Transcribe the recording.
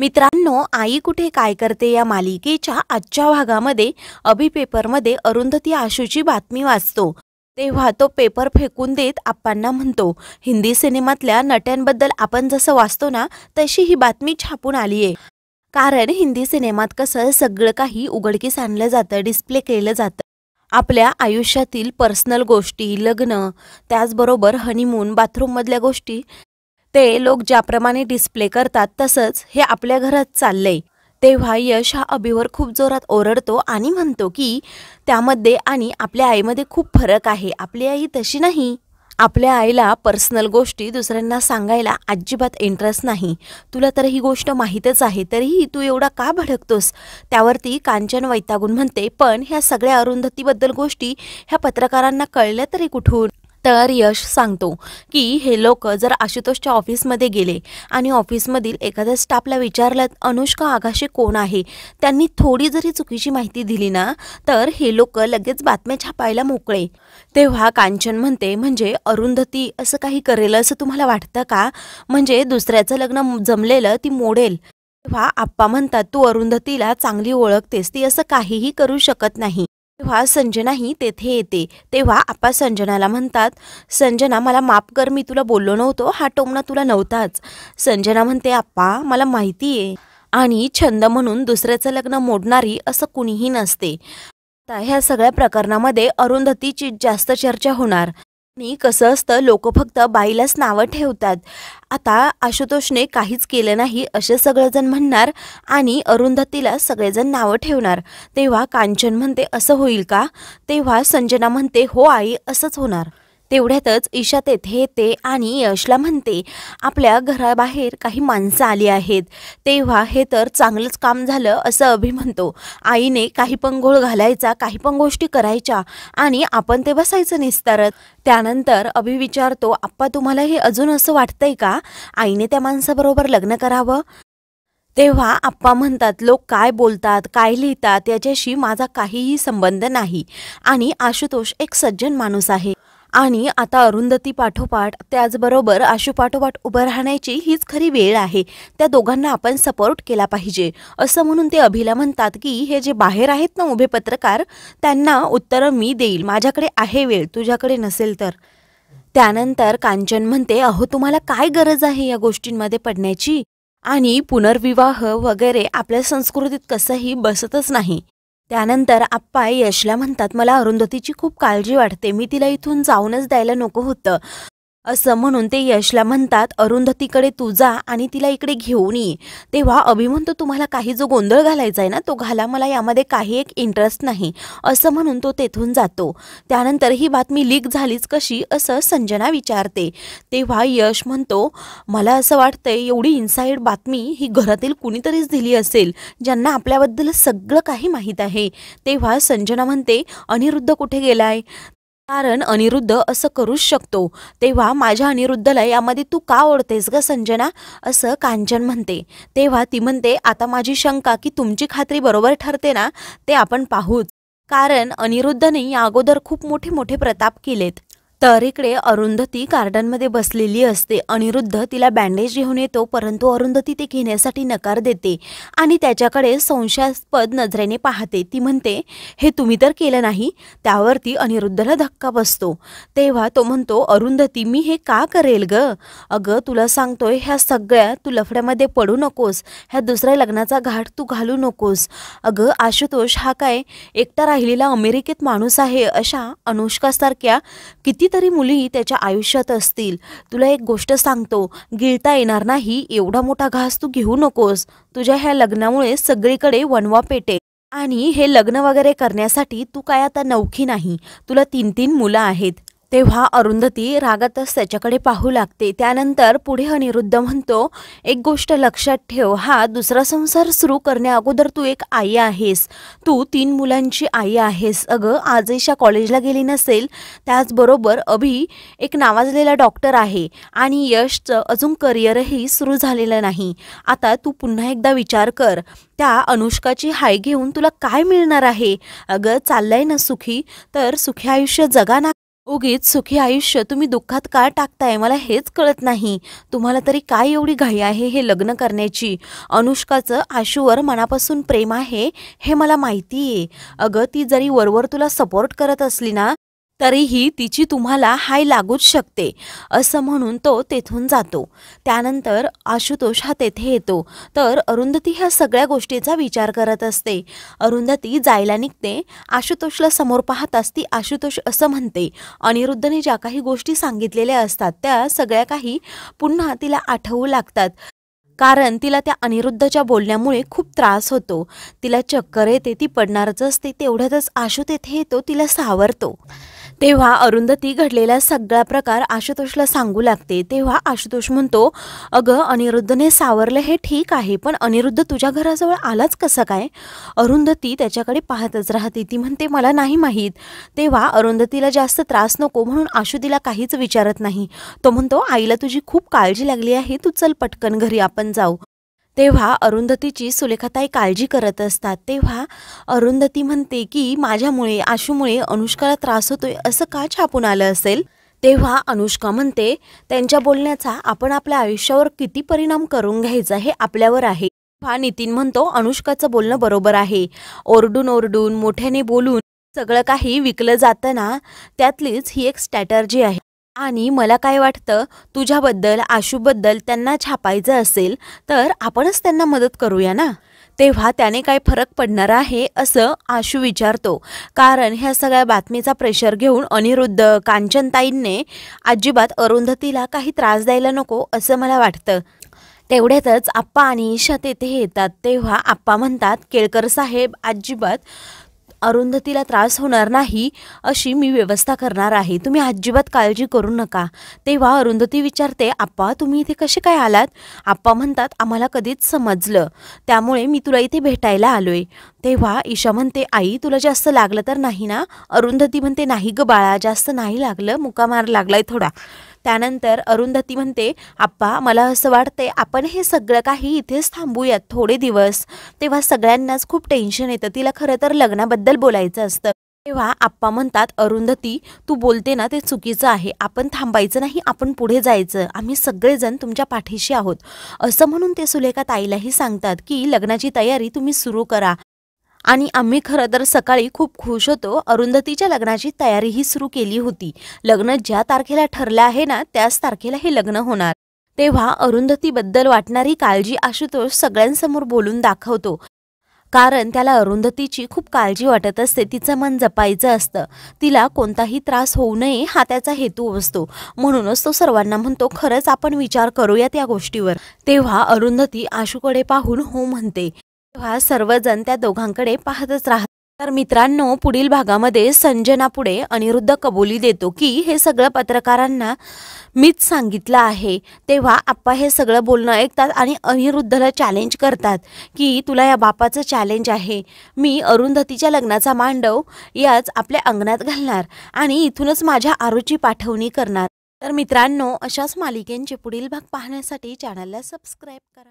मित्रांनो आई कुठे काय करते या मालिकेच्या आजच्या भागामध्ये पेपर पेपरमध्ये अरुंधती आशूची बातमी वाचतो तेव्हा तो पेपर फेकून देत आप्पांना म्हणतो हिंदी सिनेमातल्या नट्यांबद्दल आपण जसं वाचतो ना तशी ही बातमी छापून आली आहे कारण हिंदी सिनेमात कसं सगळं काही उघडकीस आणलं जातं डिस्प्ले केलं जातं आपल्या आयुष्यातील पर्सनल गोष्टी लग्न त्याचबरोबर हनीमून बाथरूममधल्या गोष्टी ते लोक ज्याप्रमाणे डिस्प्ले करतात तसंच हे आपल्या घरात चाललंय तेव्हा यश हा अभिवर खूप जोरात ओरडतो आणि म्हणतो की त्यामध्ये आणि आपल्या आईमध्ये खूप फरक आहे आपली आई तशी नाही आपल्या आईला पर्सनल गोष्टी दुसऱ्यांना सांगायला अजिबात इंटरेस्ट नाही तुला तर ही गोष्ट माहीतच आहे तरीही तू एवढा का भडकतोस त्यावरती कांचन वैतागून म्हणते पण ह्या सगळ्या अरुंधतीबद्दल गोष्टी ह्या पत्रकारांना कळल्या तरी कुठून तर यश सांगतो की हे लोक जर आशुतोषच्या ऑफिसमध्ये गेले आणि ऑफिसमधील एखाद्या स्टाफला विचारलं अनुष्का आगाशी कोण आहे त्यांनी थोडी जरी चुकीची माहिती दिली ना तर हे लोक लगेच बातम्या छापायला मोकळे तेव्हा कांचन म्हणते म्हणजे अरुंधती असं काही करेल असं तुम्हाला वाटतं का म्हणजे दुसऱ्याचं लग्न जमलेलं ती मोडेल तेव्हा आप्पा म्हणतात तू अरुंधतीला चांगली ओळखतेस ती असं काहीही करू शकत नाही तेव्हा संजनाही तेथे येते तेव्हा आपा संजनाला म्हणतात संजना मला माफ कर मी तुला बोललो नव्हतो हा टोमणा तुला नव्हताच संजना म्हणते आप्पा मला माहिती आहे आणि छंद म्हणून दुसऱ्याचं लग्न मोडणारी असं कुणीही नसते आता ह्या सगळ्या प्रकरणामध्ये अरुंधतीची जास्त चर्चा होणार नी कसं असतं लोक फक्त बाईलाच नावं ठेवतात आता आशुतोषने काहीच केलं नाही असे सगळेजण म्हणणार आणि अरुंधतीला सगळेजण नावं ठेवणार तेव्हा कांचन म्हणते असं होईल का तेव्हा संजना म्हणते हो आई असंच होणार तेवढ्यातच ईशा तेथे येते आणि यशला म्हणते आपल्या घराबाहेर काही माणसं आली आहेत तेव्हा हे तर चांगलंच काम झालं असं अभि म्हणतो आईने काही पण घोळ घालायचा काही पण गोष्टी करायच्या आणि आपण ते बसायचं निस्तारत त्यानंतर अभि विचारतो आप्पा तुम्हाला हे अजून असं वाटतंय का आईने त्या माणसाबरोबर लग्न करावं तेव्हा आप्पा म्हणतात लोक काय बोलतात काय लिहितात याच्याशी माझा काहीही संबंध नाही आणि आशुतोष एक सज्जन माणूस आहे आणि आता अरुंधती पाठोपाठ त्याचबरोबर आशू पाठोपाठ उभं राहण्याची हीच खरी वेळ आहे त्या दोघांना आपण सपोर्ट केला पाहिजे असं म्हणून ते अभिला म्हणतात की हे जे बाहेर आहेत ना उभे पत्रकार त्यांना उत्तरं मी देईल माझ्याकडे आहे वेळ तुझ्याकडे नसेल तर त्यानंतर कांचन म्हणते अहो तुम्हाला काय गरज आहे या गोष्टींमध्ये पडण्याची आणि पुनर्विवाह वगैरे आपल्या संस्कृतीत कसंही बसतच नाही त्यानंतर आप्पा यशला म्हणतात मला अरुंधतीची खूप काळजी वाटते मी तिला इथून जाऊनच द्यायला नको होतं असं म्हणून ते यशला म्हणतात अरुंधतीकडे तू जा आणि तिला इकडे घेऊन ये तेव्हा तो तुम्हाला काही जो गोंधळ घालायचा आहे ना तो घाला मला यामध्ये काही एक इंटरेस्ट नाही असं म्हणून तो तेथून जातो त्यानंतर ही बातमी लीक झालीच कशी असं संजना विचारते तेव्हा यश म्हणतो मला असं वाटतंय एवढी इन्साईड बातमी ही घरातील कुणीतरीच दिली असेल ज्यांना आपल्याबद्दल सगळं काही माहीत आहे तेव्हा संजना म्हणते अनिरुद्ध कुठे गेलाय कारण अनिरुद्ध असं करूच शकतो तेव्हा माझ्या अनिरुद्धला यामध्ये तू का ओढतेस ग संजना असं कांचन म्हणते तेव्हा ती म्हणते आता माझी शंका की तुमची खात्री बरोबर ठरते ना ते आपण पाहूच कारण अनिरुद्धने या अगोदर खूप मोठे मोठे प्रताप केलेत तर इकडे अरुंधती गार्डनमध्ये बसलेली असते अनिरुद्ध तिला बँडेज घेऊन येतो परंतु अरुंधती ते घेण्यासाठी नकार देते आणि त्याच्याकडे संशयास्पद नजरेने पाहते ती म्हणते हे तुम्ही तर केलं नाही त्यावरती अनिरुद्धला धक्का बसतो तेव्हा तो म्हणतो अरुंधती मी हे का करेल ग अगं तुला सांगतोय ह्या सगळ्या तू लफड्यामध्ये पडू नकोस ह्या दुसऱ्या लग्नाचा घाट तू घालू नकोस अगं आशुतोष हा काय एकटा राहिलेला अमेरिकेत माणूस आहे अशा अनुष्कासारख्या किती कितीतरी मुली त्याच्या आयुष्यात असतील तुला एक गोष्ट सांगतो गिळता येणार नाही एवढा मोठा घास तू घेऊ नकोस तुझ्या ह्या लग्नामुळे सगळीकडे वणवा पेटे आणि हे लग्न वगैरे करण्यासाठी तू काय आता नवखी नाही तुला तीन तीन मुलं आहेत तेव्हा अरुंधती रागातच त्याच्याकडे पाहू लागते त्यानंतर पुढे अनिरुद्ध म्हणतो एक गोष्ट लक्षात ठेव हा दुसरा संसार सुरू करण्या अगोदर तू एक आई आहेस तू तीन मुलांची आई आहेस अगं आजईशा कॉलेजला गेली नसेल त्याचबरोबर अभि एक नावाजलेला डॉक्टर आहे आणि यशचं अजून करिअरही सुरू झालेलं नाही आता तू पुन्हा एकदा विचार कर त्या अनुष्काची हाय घेऊन तुला काय मिळणार आहे अगं चाललंय ना सुखी तर सुखी आयुष्य जगा ना उगीच सुखी आयुष्य तुम्ही दुःखात का टाकताय मला हेच कळत नाही तुम्हाला तरी काय एवढी घाई आहे हे लग्न करण्याची अनुष्काचं आशुवर मनापासून प्रेम आहे हे मला माहिती आहे अगं ती जरी वरवर तुला सपोर्ट करत असली ना तरीही तिची तुम्हाला हाय लागूच शकते असं म्हणून तो तेथून जातो त्यानंतर आशुतोष हा तेथे येतो तर अरुंधती ह्या सगळ्या गोष्टीचा विचार करत असते अरुंधती जायला निघते आशुतोषला समोर पाहताच ती आशुतोष असं म्हणते अनिरुद्धने ज्या काही गोष्टी सांगितलेल्या असतात त्या सगळ्या काही पुन्हा तिला आठवू लागतात कारण तिला त्या अनिरुद्धच्या बोलण्यामुळे खूप त्रास होतो तिला चक्कर येते ती पडणारच असते तेवढ्यातच आशू तेथे येतो तिला सावरतो तेव्हा अरुंधती घडलेला सगळा प्रकार आशुतोषला सांगू लागते तेव्हा आशुतोष म्हणतो अगं अनिरुद्धने सावरलं हे ठीक आहे पण अनिरुद्ध तुझ्या घराजवळ आलाच कसं काय अरुंधती त्याच्याकडे पाहतच राहते ती म्हणते मला नाही माहीत तेव्हा अरुंधतीला जास्त त्रास नको म्हणून आशुतीला काहीच विचारत नाही तो म्हणतो आईला तुझी खूप काळजी लागली आहे तू चल पटकन घरी आपण जाऊ तेव्हा अरुंधतीची सुलेखाताई काळजी करत असतात तेव्हा अरुंधती म्हणते की माझ्यामुळे आशूमुळे अनुष्काला त्रास होतोय असं का छापून आलं असेल तेव्हा अनुष्का म्हणते त्यांच्या बोलण्याचा आपण आपल्या आयुष्यावर किती परिणाम करून घ्यायचा हे आपल्यावर आहे तेव्हा नितीन म्हणतो अनुष्काचं बोलणं बरोबर आहे ओरडून ओरडून मोठ्याने बोलून सगळं काही विकलं जातं ना त्यातलीच ही एक स्ट्रॅटर्जी आहे आणि मला काय वाटतं तुझ्याबद्दल आशूबद्दल त्यांना छापायचं असेल तर आपणच त्यांना मदत करूया ना तेव्हा त्याने काय फरक पडणार आहे असं आशू विचारतो कारण ह्या सगळ्या बातमीचा प्रेशर घेऊन अनिरुद्ध कांचनताईंने अजिबात अरुंधतीला काही त्रास द्यायला नको असं मला वाटतं तेवढ्यातच आप्पा आणि ईशा तेथे येतात तेव्हा आप्पा म्हणतात केळकर साहेब अजिबात अरुंधतीला त्रास होणार नाही अशी मी व्यवस्था करणार आहे तुम्ही अजिबात काळजी करू नका तेव्हा अरुंधती विचारते आप्पा तुम्ही इथे कसे काय आलात आप्पा म्हणतात आम्हाला कधीच समजलं त्यामुळे मी तुला इथे भेटायला आलोय तेव्हा ईशा म्हणते आई तुला जास्त लागलं तर नाही ना अरुंधती म्हणते नाही ग बाळा जास्त नाही लागलं मुका मार लागलाय थोडा त्यानंतर अरुंधती म्हणते आप्पा मला असं वाटते आपण हे सगळं काही इथेच थांबूयात थोडे दिवस तेव्हा सगळ्यांनाच खूप टेन्शन येतं तिला खरं तर लग्नाबद्दल बोलायचं असतं तेव्हा आप्पा म्हणतात अरुंधती तू बोलते ना ते चुकीचं आहे आपण थांबायचं नाही आपण पुढे जायचं आम्ही सगळेजण तुमच्या पाठीशी आहोत असं म्हणून ते सुलेखा ताईलाही सांगतात की लग्नाची तयारी तुम्ही सुरू करा आणि आम्ही खरं तर सकाळी खूप खुश होतो अरुंधतीच्या लग्नाची तयारीही सुरू केली होती लग्न ज्या तारखेला ठरलं आहे ना त्याच तारखेला हे लग्न होणार तेव्हा अरुंधतीबद्दल वाटणारी काळजी आशुतोष सगळ्यांसमोर बोलून दाखवतो कारण त्याला अरुंधतीची खूप काळजी वाटत असते तिचं मन जपायचं असतं तिला कोणताही त्रास होऊ नये हा त्याचा हेतू असतो म्हणूनच तो सर्वांना म्हणतो खरंच आपण विचार करूयात या गोष्टीवर तेव्हा अरुंधती आशूकडे पाहून हो म्हणते तेव्हा सर्वजण त्या दोघांकडे पाहतच राहत तर मित्रांनो पुढील भागामध्ये संजना पुढे अनिरुद्ध कबुली देतो की हे सगळं पत्रकारांना मीच सांगितलं आहे तेव्हा आप्पा हे सगळं बोलणं ऐकतात आणि अनिरुद्धला चॅलेंज करतात की तुला या बापाचं चॅलेंज आहे मी अरुंधतीच्या लग्नाचा मांडव याच आपल्या अंगणात घालणार आणि इथूनच माझ्या आरोची पाठवणी करणार तर मित्रांनो अशाच मालिकेंचे पुढील भाग पाहण्यासाठी चॅनलला सबस्क्राईब करा